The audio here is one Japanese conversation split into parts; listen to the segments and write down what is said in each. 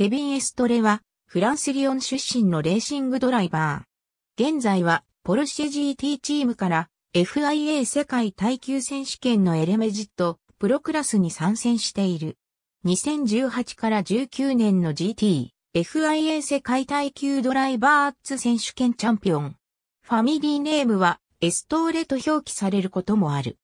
ケビン・エストレは、フランス・リオン出身のレーシングドライバー。現在は、ポルシェ GT チームから、FIA 世界耐久選手権のエレメジット、プロクラスに参戦している。2018から19年の GT、FIA 世界耐久ドライバーッツ選手権チャンピオン。ファミリーネームは、エストーレと表記されることもある。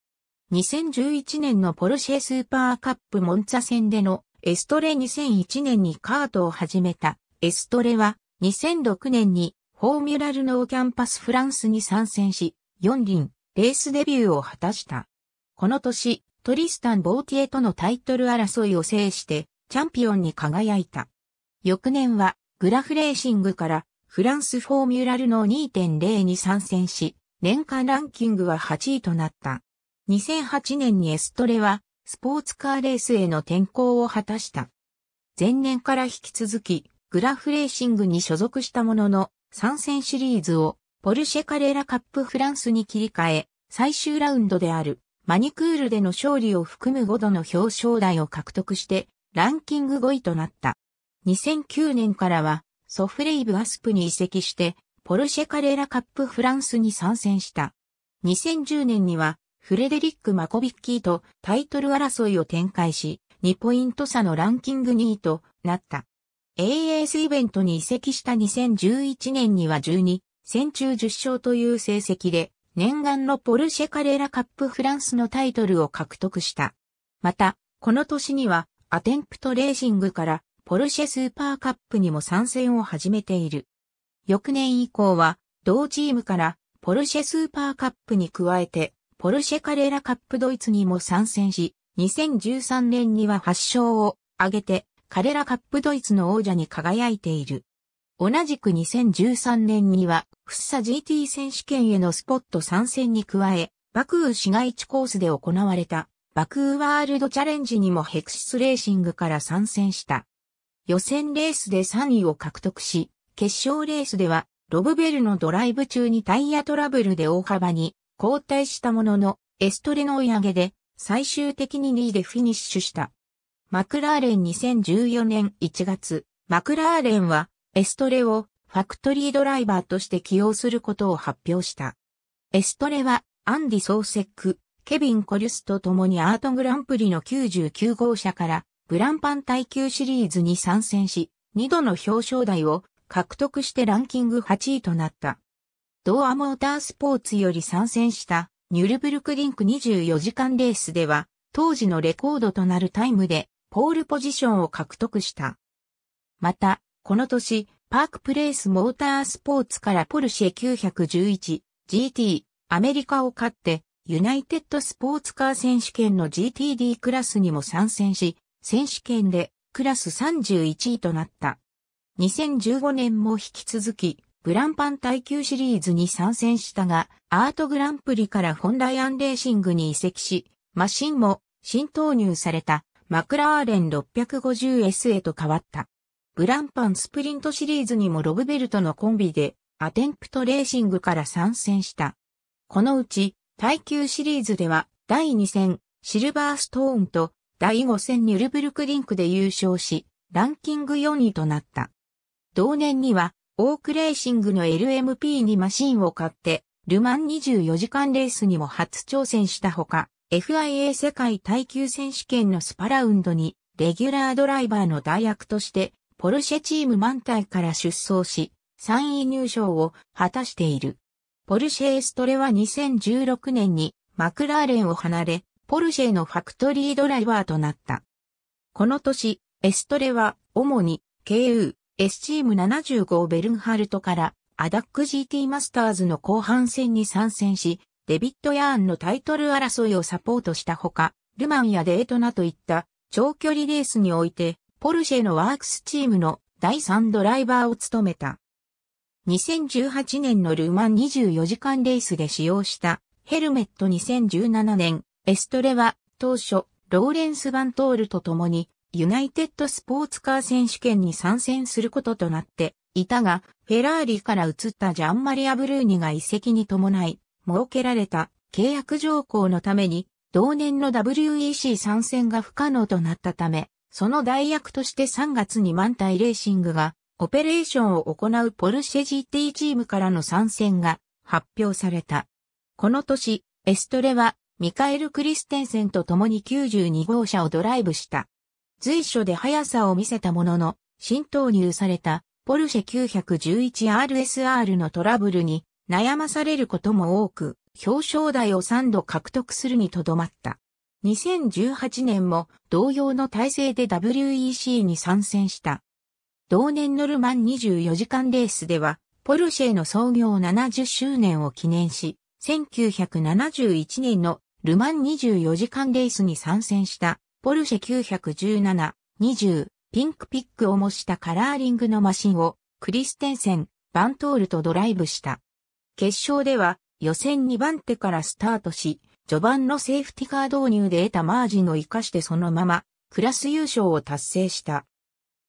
2011年のポルシェスーパーカップモンツァ戦でのエストレ2001年にカートを始めた。エストレは2006年にフォーミュラルノーキャンパスフランスに参戦し、4輪、レースデビューを果たした。この年、トリスタン・ボーティエとのタイトル争いを制して、チャンピオンに輝いた。翌年は、グラフレーシングから、フランスフォーミュラルの2.0に参戦し、年間ランキングは8位となった。2008年にエストレは、スポーツカーレースへの転向を果たした。前年から引き続き、グラフレーシングに所属したものの、参戦シリーズをポルシェカレラカップフランスに切り替え、最終ラウンドであるマニクールでの勝利を含む5度の表彰台を獲得して、ランキング5位となった。2009年からは、ソフレイブ・アスプに移籍して、ポルシェカレラカップフランスに参戦した。2010年には、フレデリック・マコビッキーとタイトル争いを展開し、2ポイント差のランキング2位となった。AAS イベントに移籍した2011年には12戦中10勝という成績で、念願のポルシェカレーラカップフランスのタイトルを獲得した。また、この年には、アテンプトレーシングからポルシェスーパーカップにも参戦を始めている。翌年以降は、同チームからポルシェスーパーカップに加えて、ポルシェカレーラカップドイツにも参戦し、2013年には8勝を挙げて、カレラカップドイツの王者に輝いている。同じく2013年には、フッサ GT 選手権へのスポット参戦に加え、バクー市街地コースで行われた、バクーワールドチャレンジにもヘクシスレーシングから参戦した。予選レースで3位を獲得し、決勝レースでは、ロブベルのドライブ中にタイヤトラブルで大幅に交代したものの、エストレの追い上げで、最終的に2位でフィニッシュした。マクラーレン2014年1月、マクラーレンは、エストレをファクトリードライバーとして起用することを発表した。エストレは、アンディ・ソーセック、ケビン・コリュスと共にアートグランプリの99号車から、グランパン耐久シリーズに参戦し、2度の表彰台を獲得してランキング8位となった。ドアモータースポーツより参戦したニュルブルクリンク24時間レースでは、当時のレコードとなるタイムで、ポールポジションを獲得した。また、この年、パークプレイスモータースポーツからポルシェ 911GT アメリカを勝って、ユナイテッドスポーツカー選手権の GTD クラスにも参戦し、選手権でクラス31位となった。2015年も引き続き、グランパン耐久シリーズに参戦したが、アートグランプリからホンライアンレーシングに移籍し、マシンも新投入されたマクラーレン 650S へと変わった。グランパンスプリントシリーズにもロブベルトのコンビでアテンプトレーシングから参戦した。このうち耐久シリーズでは第2戦シルバーストーンと第5戦ニュルブルクリンクで優勝し、ランキング4位となった。同年にはオークレーシングの LMP にマシンを買って、ルマン24時間レースにも初挑戦したほか、FIA 世界耐久選手権のスパラウンドに、レギュラードライバーの代役として、ポルシェチーム満体から出走し、3位入賞を果たしている。ポルシェエストレは2016年にマクラーレンを離れ、ポルシェのファクトリードライバーとなった。この年、エストレは主に KU、S チーム75ベルンハルトからアダック GT マスターズの後半戦に参戦し、デビッド・ヤーンのタイトル争いをサポートしたほか、ルマンやデートナといった長距離レースにおいて、ポルシェのワークスチームの第3ドライバーを務めた。2018年のルマン24時間レースで使用したヘルメット2017年、エストレは当初、ローレンス・バントールと共にユナイテッドスポーツカー選手権に参戦することとなっていたが、フェラーリから移ったジャンマリア・ブルーニが移籍に伴い、設けられた契約条項のために、同年の WEC 参戦が不可能となったため、その代役として3月にマンタイレーシングが、オペレーションを行うポルシェ GT チームからの参戦が発表された。この年、エストレはミカエル・クリステンセンと共に92号車をドライブした。随所で速さを見せたものの、新投入されたポルシェ 911RSR のトラブルに悩まされることも多く、表彰台を3度獲得するにとどまった。2018年も同様の体制で WEC に参戦した。同年のルマン24時間レースでは、ポルシェの創業70周年を記念し、1971年のルマン24時間レースに参戦したポルシェ917-20ピンクピックを模したカラーリングのマシンをクリステンセン、バントールとドライブした。決勝では予選2番手からスタートし、序盤のセーフティカー導入で得たマージンを活かしてそのままクラス優勝を達成した。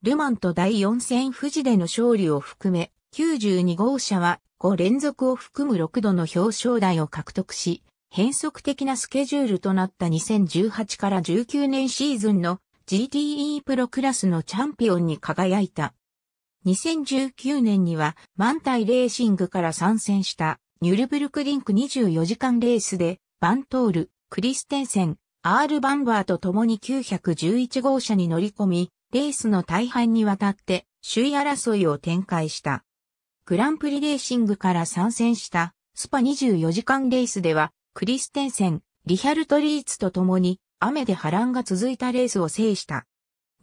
ルマンと第4戦富士での勝利を含め、92号車は5連続を含む6度の表彰台を獲得し、変則的なスケジュールとなった2018から19年シーズンの GTE プロクラスのチャンピオンに輝いた。2019年には満体レーシングから参戦したニュルブルクリンク24時間レースでバントール、クリステンセン、アール・バンバーと共に911号車に乗り込み、レースの大半にわたって首位争いを展開した。グランプリレーシングから参戦したスパ24時間レースではクリステンセン、リヒャルト・リーツと共に雨で波乱が続いたレースを制した。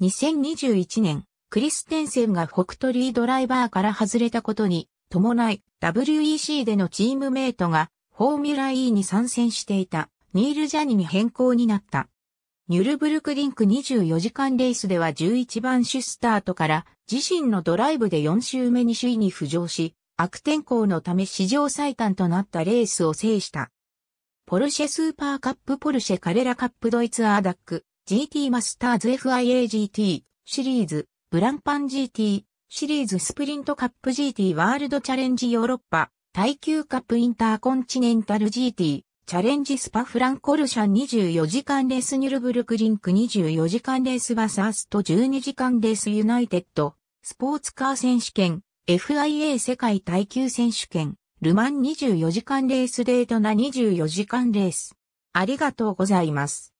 2021年、クリステンセンが北トリードライバーから外れたことに伴い WEC でのチームメイトがフォーミュラ E に参戦していたニール・ジャニに変更になった。ニュルブルクリンク24時間レースでは11番手スタートから自身のドライブで4周目に首位に浮上し、悪天候のため史上最短となったレースを制した。ポルシェスーパーカップポルシェカレラカップドイツアーダック GT マスターズ FIAGT シリーズブランパン GT シリーズスプリントカップ GT ワールドチャレンジヨーロッパ耐久カップインターコンチネンタル GT チャレンジスパフランコルシャン24時間レースニュルブルクリンク24時間レースバサースト12時間レースユナイテッドスポーツカー選手権 FIA 世界耐久選手権ルマン24時間レースデートな24時間レース。ありがとうございます。